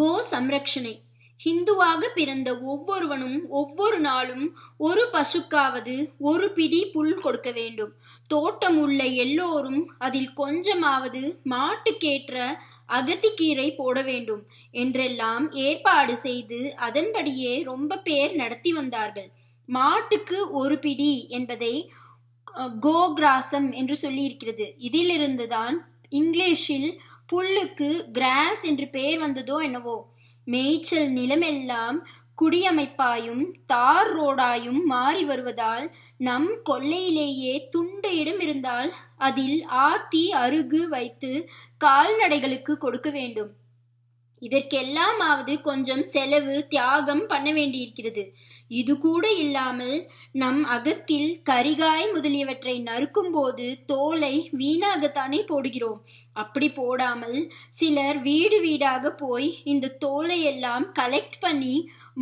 கோ சம்ரக்ஷணை ஹிந்துவாக பிறந்த ஒவ்வொருவனும் ஒவ்வொரு நாளும் ஒரு பசுக்காவது ஒரு பிடி புல் கொடுக்க வேண்டும் தோட்டம் உள்ள எல்லோரும் அதில் கொஞ்சமாவது மாட்டுக்கேற்ற அகத்திக்கீரை போட வேண்டும் என்றெல்லாம் ஏற்பாடு செய்து அதன்படியே ரொம்ப பேர் நடத்தி வந்தார்கள் மாட்டுக்கு ஒரு பிடி என்பதை கிராசம் என்று சொல்லியிருக்கிறது இதிலிருந்துதான் இங்கிலீஷில் புல்லுக்கு கிராஸ் என்று பெயர் வந்ததோ என்னவோ மேய்ச்சல் நிலமெல்லாம் குடியமைப்பாயும் தார் ரோடாயும் மாறி வருவதால் நம் கொல்லையிலேயே துண்டு இடம் இருந்தால் அதில் ஆத்தி அருகு வைத்து கால்நடைகளுக்கு கொடுக்க வேண்டும் இதற்கெல்லாமாவது கொஞ்சம் செலவு தியாகம் பண்ண வேண்டியிருக்கிறது இது கூட இல்லாமல் நம் அகத்தில் கரிகாய் முதலியவற்றை நறுக்கும் போது தோலை வீணாகத்தானே போடுகிறோம் அப்படி போடாமல் சிலர் வீடு வீடாக போய் இந்த தோலை எல்லாம் கலெக்ட் பண்ணி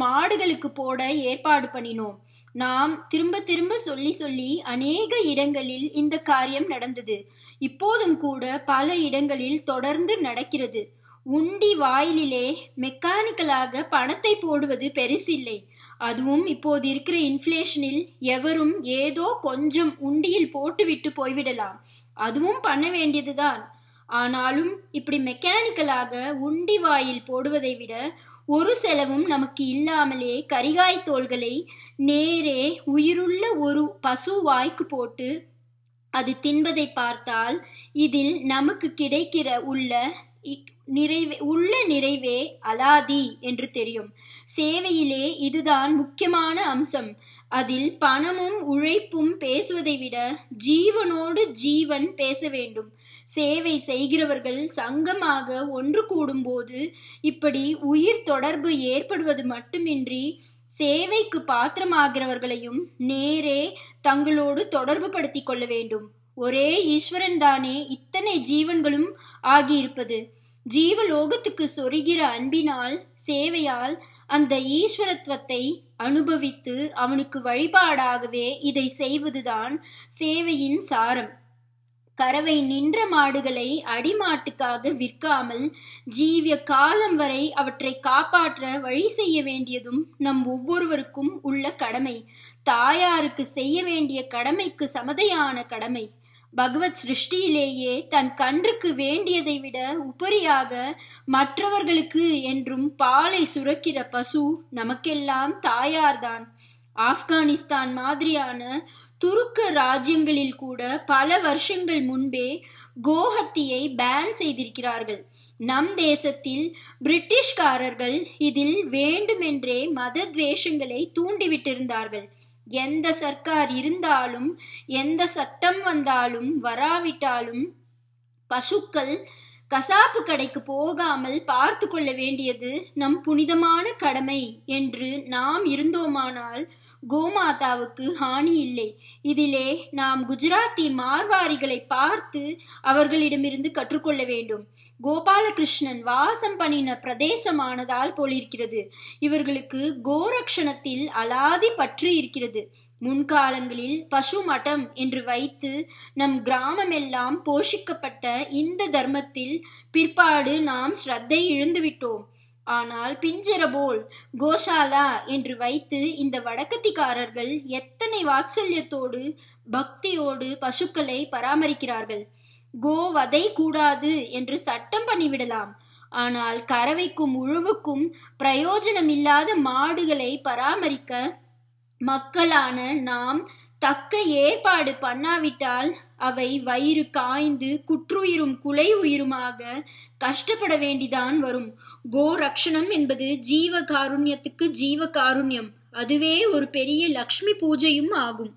மாடுகளுக்கு போட ஏற்பாடு பண்ணினோம் நாம் திரும்ப திரும்ப சொல்லி சொல்லி அநேக இடங்களில் இந்த காரியம் நடந்தது இப்போதும் கூட பல இடங்களில் தொடர்ந்து நடக்கிறது உண்டி வாயிலே மெக்கானிக்கலாக பணத்தை போடுவது பெருசில்லை அதுவும் இப்போது இருக்கிற இன்ஃப்ளேஷனில் எவரும் ஏதோ கொஞ்சம் உண்டியில் போட்டுவிட்டு போய்விடலாம் அதுவும் பண்ண வேண்டியதுதான் ஆனாலும் இப்படி மெக்கானிக்கலாக உண்டி வாயில் போடுவதை விட ஒரு செலவும் நமக்கு இல்லாமலே கரிகாய் தோள்களை நேரே உயிருள்ள ஒரு பசு வாய்க்கு போட்டு அது தின்பதை பார்த்தால் இதில் நமக்கு கிடைக்கிற உள்ள நிறைவே உள்ள நிறைவே அலாதி என்று தெரியும் சேவையிலே இதுதான் முக்கியமான அம்சம் அதில் பணமும் உழைப்பும் பேசுவதை விட ஜீவனோடு ஜீவன் பேச வேண்டும் சேவை செய்கிறவர்கள் சங்கமாக ஒன்று கூடும்போது இப்படி உயிர் தொடர்பு ஏற்படுவது மட்டுமின்றி சேவைக்கு பாத்திரமாகிறவர்களையும் நேரே தங்களோடு தொடர்பு படுத்திக் கொள்ள வேண்டும் ஒரே ஈஸ்வரன் தானே இத்தனை ஜீவன்களும் ஆகியிருப்பது ஜீவலோகத்துக்கு சொருகிற அன்பினால் சேவையால் அந்த ஈஸ்வரத்துவத்தை அனுபவித்து அவனுக்கு வழிபாடாகவே இதை செய்வதுதான் சேவையின் சாரம் கறவை நின்ற மாடுகளை அடிமாட்டுக்காக விற்காமல் ஜீவிய காலம் வரை அவற்றை காப்பாற்ற வழி செய்ய வேண்டியதும் நம் ஒவ்வொருவருக்கும் உள்ள கடமை தாயாருக்கு செய்ய வேண்டிய கடமைக்கு சமதையான கடமை பகவத் சிருஷ்டியிலேயே தன் கன்றுக்கு வேண்டியதை விட உபரியாக மற்றவர்களுக்கு என்றும் பாலை சுரக்கிற பசு நமக்கெல்லாம் தாயார்தான் ஆப்கானிஸ்தான் மாதிரியான துருக்க ராஜ்யங்களில் கூட பல வருஷங்கள் முன்பே கோஹத்தியை பேன் செய்திருக்கிறார்கள் நம் தேசத்தில் பிரிட்டிஷ்காரர்கள் இதில் வேண்டுமென்றே மதத்வேஷங்களை தூண்டிவிட்டிருந்தார்கள் எந்த சர்க்கார் இருந்தாலும் எந்த சட்டம் வந்தாலும் வராவிட்டாலும் பசுக்கள் கசாப்பு கடைக்கு போகாமல் பார்த்து கொள்ள வேண்டியது நம் புனிதமான கடமை என்று நாம் இருந்தோமானால் கோமாதாவுக்கு ஹானி இல்லை இதிலே நாம் குஜராத்தி மார்வாரிகளை பார்த்து அவர்களிடமிருந்து கற்றுக்கொள்ள வேண்டும் கோபாலகிருஷ்ணன் வாசம் பண்ணின பிரதேசமானதால் போலிருக்கிறது இவர்களுக்கு கோரக்ஷணத்தில் அலாதி பற்று இருக்கிறது முன்காலங்களில் பசு மடம் என்று வைத்து நம் கிராமமெல்லாம் போஷிக்கப்பட்ட இந்த தர்மத்தில் பிற்பாடு நாம் ஸ்ரத்தை இழந்துவிட்டோம் ஆனால் பிஞ்சர போல் கோஷாலா என்று வைத்து இந்த வடக்கத்திக்காரர்கள் எத்தனை வாத்சல்யத்தோடு பக்தியோடு பசுக்களை பராமரிக்கிறார்கள் கோ வதை கூடாது என்று சட்டம் பண்ணிவிடலாம் ஆனால் கறவைக்கும் உழவுக்கும் பிரயோஜனமில்லாத மாடுகளை பராமரிக்க மக்களான நாம் தக்க ஏற்பாடு பண்ணாவிட்டால் அவை வயிறு காய்ந்து குற்றுயிரும் குலை உயிருமாக கஷ்டப்பட வேண்டிதான் வரும் கோரக்ஷணம் என்பது ஜீவ காருண்யத்துக்கு ஜீவ காருண்யம் அதுவே ஒரு பெரிய லக்ஷ்மி பூஜையும் ஆகும்